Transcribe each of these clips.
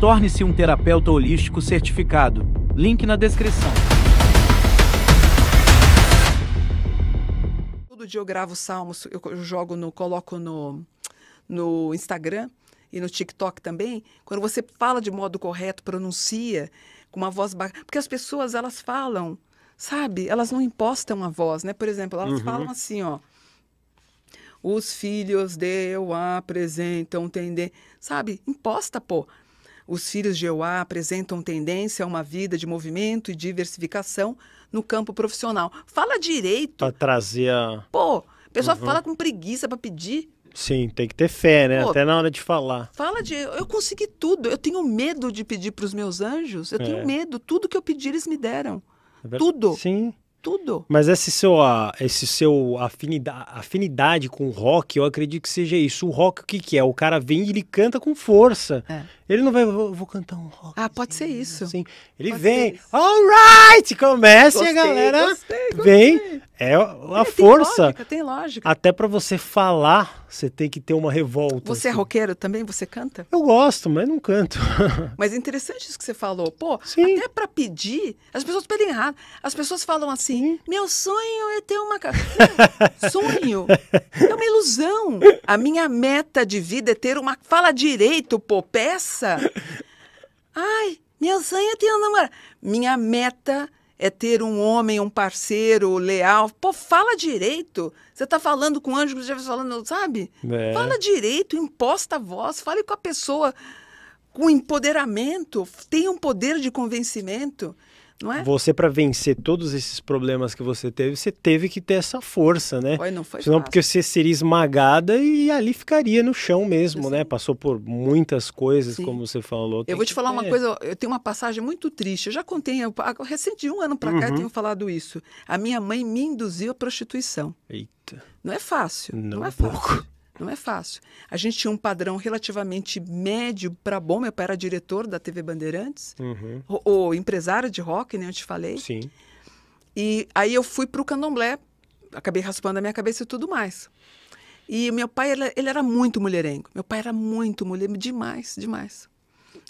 Torne-se um terapeuta holístico certificado. Link na descrição. Todo dia eu gravo salmos, eu jogo no, coloco no, no Instagram e no TikTok também. Quando você fala de modo correto, pronuncia com uma voz bacana, porque as pessoas elas falam, sabe? Elas não impostam a voz, né? Por exemplo, elas uhum. falam assim, ó os filhos de eu apresentam tender. Sabe? Imposta, pô. Os filhos de Euá apresentam tendência a uma vida de movimento e diversificação no campo profissional. Fala direito. Para trazer a. Pô, o pessoa uhum. fala com preguiça para pedir. Sim, tem que ter fé, né? Pô, Até na hora de falar. Fala de. Eu consegui tudo. Eu tenho medo de pedir para os meus anjos. Eu é. tenho medo. Tudo que eu pedi, eles me deram. É tudo. Sim tudo. Mas esse seu, esse seu afinidade, afinidade com o rock, eu acredito que seja isso. O rock, o que, que é? O cara vem e ele canta com força. É. Ele não vai, vou, vou, cantar um rock. Ah, pode assim, ser isso. Assim. Ele pode vem, alright, começa comece, a galera gostei, gostei. vem. É a é, força. Tem lógica, tem lógica. Até para você falar você tem que ter uma revolta. Você é assim. é roqueiro também? Você canta? Eu gosto, mas não canto. mas é interessante isso que você falou. Pô, Sim. até para pedir, as pessoas pedem errado. As pessoas falam assim: Sim. meu sonho é ter uma hum, sonho? É uma ilusão. A minha meta de vida é ter uma. Fala direito, pô, peça. Ai, meu sonho é ter um namorado. Minha meta é ter um homem, um parceiro leal. Pô, fala direito. Você está falando com o anjo, já tá falando, sabe? É. Fala direito, imposta a voz, fale com a pessoa com empoderamento, tenha um poder de convencimento. Não é? Você, para vencer todos esses problemas que você teve, você teve que ter essa força, né? Foi, não foi Senão, fácil. porque você seria esmagada e ali ficaria no chão mesmo, Sim. né? Passou por muitas coisas, Sim. como você falou. Tem eu vou te falar ter. uma coisa, eu tenho uma passagem muito triste. Eu já contei, eu, recente de um ano para cá, uhum. eu tenho falado isso. A minha mãe me induziu à prostituição. Eita. Não é fácil. Não, não é, é pouco. fácil. Não é fácil. A gente tinha um padrão relativamente médio para bom. Meu pai era diretor da TV Bandeirantes, uhum. ou, empresário de rock, nem né, eu te falei. Sim. E aí eu fui para o candomblé, acabei raspando a minha cabeça e tudo mais. E meu pai, ele, ele era muito mulherengo. Meu pai era muito mulher, demais, demais.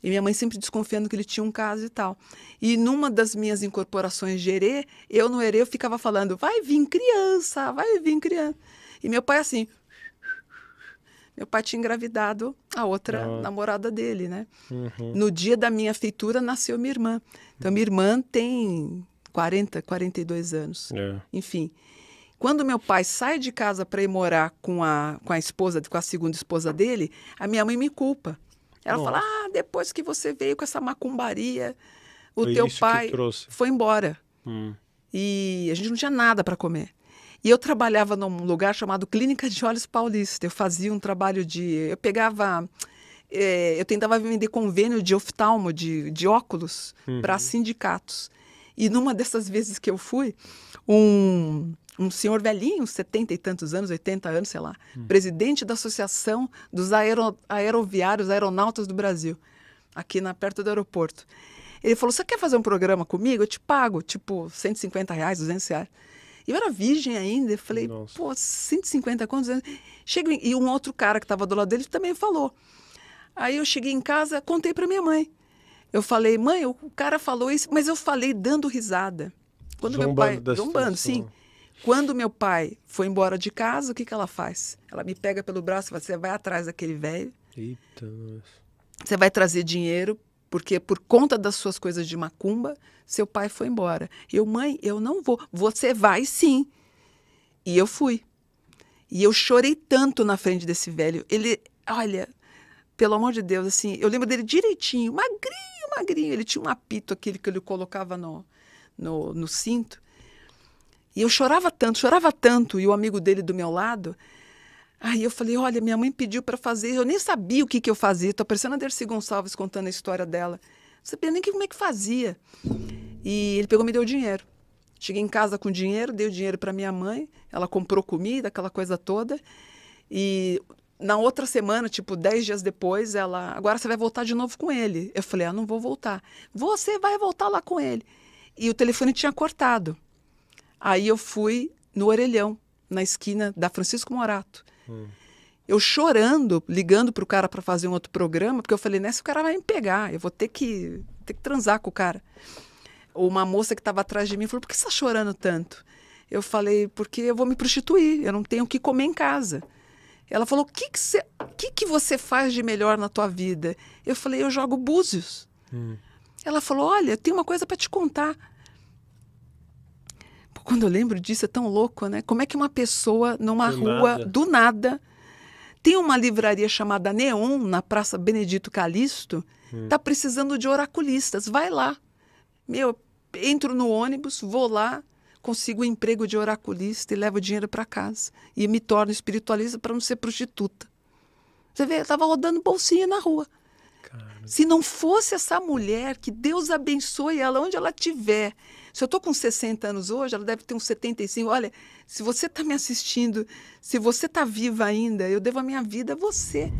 E minha mãe sempre desconfiando que ele tinha um caso e tal. E numa das minhas incorporações de herê, eu no herê eu ficava falando, vai vir criança, vai vir criança. E meu pai assim, meu pai tinha engravidado a outra ah. namorada dele, né? Uhum. No dia da minha feitura nasceu minha irmã. Então, minha irmã tem 40, 42 anos. É. Enfim. Quando meu pai sai de casa para ir morar com a, com a esposa, com a segunda esposa dele, a minha mãe me culpa. Ela Nossa. fala: ah, depois que você veio com essa macumbaria, o foi teu pai foi embora. Hum. E a gente não tinha nada para comer. E eu trabalhava num lugar chamado Clínica de Olhos Paulista. Eu fazia um trabalho de. Eu pegava. É, eu tentava vender convênio de oftalmo, de, de óculos, uhum. para sindicatos. E numa dessas vezes que eu fui, um, um senhor velhinho, setenta e tantos anos, 80 anos, sei lá, uhum. presidente da Associação dos Aero, Aeroviários, Aeronautas do Brasil, aqui na, perto do aeroporto. Ele falou: Você quer fazer um programa comigo? Eu te pago, tipo, 150 reais, 200 reais eu era virgem ainda. Eu falei, Nossa. pô, 150 contos. anos? Chego, e um outro cara que estava do lado dele também falou. Aí eu cheguei em casa, contei para minha mãe. Eu falei, mãe, o cara falou isso, mas eu falei dando risada. Quando zombando meu pai. Zombando, sim. Quando meu pai foi embora de casa, o que, que ela faz? Ela me pega pelo braço e fala: você vai atrás daquele velho. Eita, Você vai trazer dinheiro porque por conta das suas coisas de macumba, seu pai foi embora. Eu, mãe, eu não vou. Você vai sim. E eu fui. E eu chorei tanto na frente desse velho. Ele, olha, pelo amor de Deus, assim, eu lembro dele direitinho, magrinho, magrinho. Ele tinha um apito aquele que ele colocava no, no, no cinto. E eu chorava tanto, chorava tanto, e o amigo dele do meu lado, Aí eu falei, olha, minha mãe pediu para fazer, eu nem sabia o que, que eu fazia. Tô parecendo a Dercy Gonçalves contando a história dela. Não sabia nem como é que fazia. E ele pegou e me deu dinheiro. Cheguei em casa com dinheiro, dei o dinheiro para minha mãe, ela comprou comida, aquela coisa toda. E na outra semana, tipo, dez dias depois, ela, agora você vai voltar de novo com ele. Eu falei, ah, não vou voltar. Você vai voltar lá com ele. E o telefone tinha cortado. Aí eu fui no orelhão, na esquina da Francisco Morato. Eu chorando, ligando para o cara para fazer um outro programa, porque eu falei, nessa o cara vai me pegar, eu vou ter que, ter que transar com o cara. Uma moça que estava atrás de mim falou, por que você está chorando tanto? Eu falei, porque eu vou me prostituir, eu não tenho o que comer em casa. Ela falou, o que que, cê, que, que, você faz de melhor na tua vida? Eu falei, eu jogo búzios. Hum. Ela falou, olha, tem uma coisa para te contar quando eu lembro disso, é tão louco, né? Como é que uma pessoa numa do rua, nada. do nada, tem uma livraria chamada Neon, na Praça Benedito Calixto, hum. tá precisando de oraculistas, vai lá. Meu, entro no ônibus, vou lá, consigo um emprego de oraculista e levo o dinheiro para casa. E me torno espiritualista para não ser prostituta. Você vê, eu estava rodando bolsinha na rua. Se não fosse essa mulher, que Deus abençoe ela onde ela estiver. Se eu estou com 60 anos hoje, ela deve ter uns 75. Olha, se você está me assistindo, se você está viva ainda, eu devo a minha vida a você.